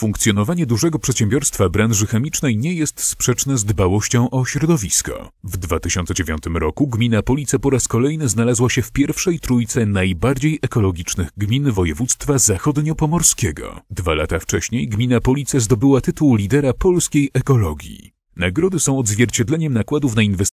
Funkcjonowanie dużego przedsiębiorstwa branży chemicznej nie jest sprzeczne z dbałością o środowisko. W 2009 roku gmina Police po raz kolejny znalazła się w pierwszej trójce najbardziej ekologicznych gmin województwa zachodnio-pomorskiego. Dwa lata wcześniej gmina Police zdobyła tytuł lidera polskiej ekologii. Nagrody są odzwierciedleniem nakładów na inwestycje